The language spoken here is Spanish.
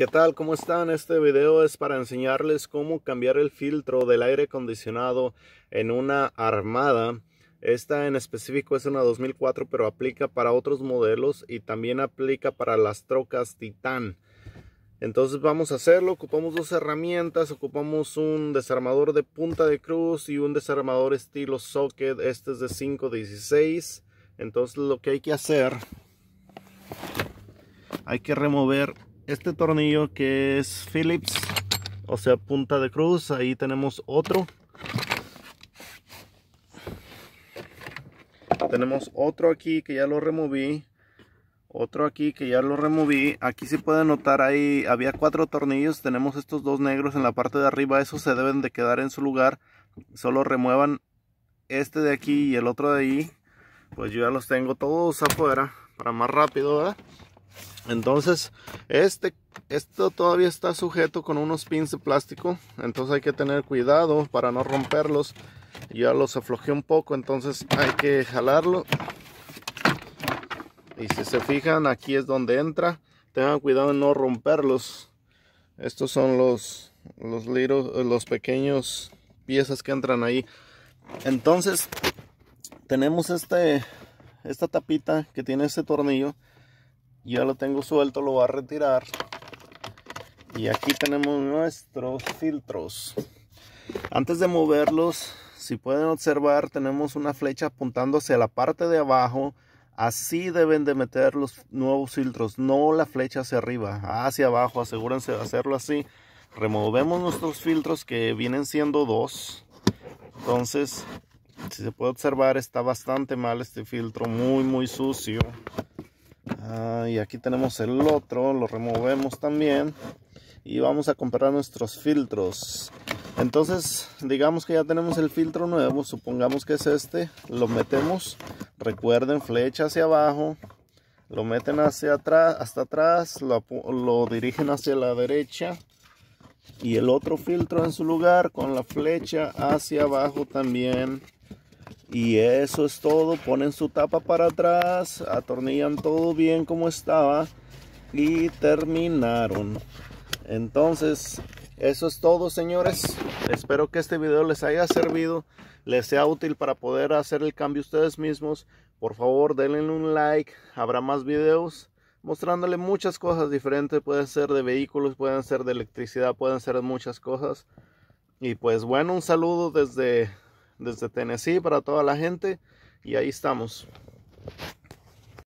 ¿Qué tal? ¿Cómo están? Este video es para enseñarles cómo cambiar el filtro del aire acondicionado en una Armada. Esta en específico es una 2004 pero aplica para otros modelos y también aplica para las trocas titán Entonces vamos a hacerlo, ocupamos dos herramientas, ocupamos un desarmador de punta de cruz y un desarmador estilo socket, este es de 516. Entonces lo que hay que hacer, hay que remover este tornillo que es Phillips, o sea, punta de cruz. Ahí tenemos otro. Tenemos otro aquí que ya lo removí. Otro aquí que ya lo removí. Aquí se puede notar, ahí había cuatro tornillos. Tenemos estos dos negros en la parte de arriba. Esos se deben de quedar en su lugar. Solo remuevan este de aquí y el otro de ahí. Pues yo ya los tengo todos afuera para más rápido, ¿verdad? Entonces, este, esto todavía está sujeto con unos pins de plástico. Entonces hay que tener cuidado para no romperlos. Ya los aflojé un poco, entonces hay que jalarlo. Y si se fijan, aquí es donde entra. Tengan cuidado en no romperlos. Estos son los, los, los pequeños piezas que entran ahí. Entonces, tenemos este, esta tapita que tiene este tornillo ya lo tengo suelto, lo va a retirar. Y aquí tenemos nuestros filtros. Antes de moverlos, si pueden observar, tenemos una flecha apuntando hacia la parte de abajo. Así deben de meter los nuevos filtros, no la flecha hacia arriba, hacia abajo. Asegúrense de hacerlo así. Removemos nuestros filtros que vienen siendo dos. Entonces, si se puede observar, está bastante mal este filtro, muy, muy sucio. Ah, y aquí tenemos el otro, lo removemos también. Y vamos a comprar nuestros filtros. Entonces, digamos que ya tenemos el filtro nuevo, supongamos que es este. Lo metemos, recuerden, flecha hacia abajo. Lo meten hacia atrás, hasta atrás, lo dirigen hacia la derecha. Y el otro filtro en su lugar con la flecha hacia abajo también. Y eso es todo, ponen su tapa para atrás, atornillan todo bien como estaba y terminaron. Entonces, eso es todo señores. Espero que este video les haya servido, les sea útil para poder hacer el cambio ustedes mismos. Por favor, denle un like, habrá más videos mostrándole muchas cosas diferentes. Pueden ser de vehículos, pueden ser de electricidad, pueden ser muchas cosas. Y pues bueno, un saludo desde desde Tennessee para toda la gente y ahí estamos.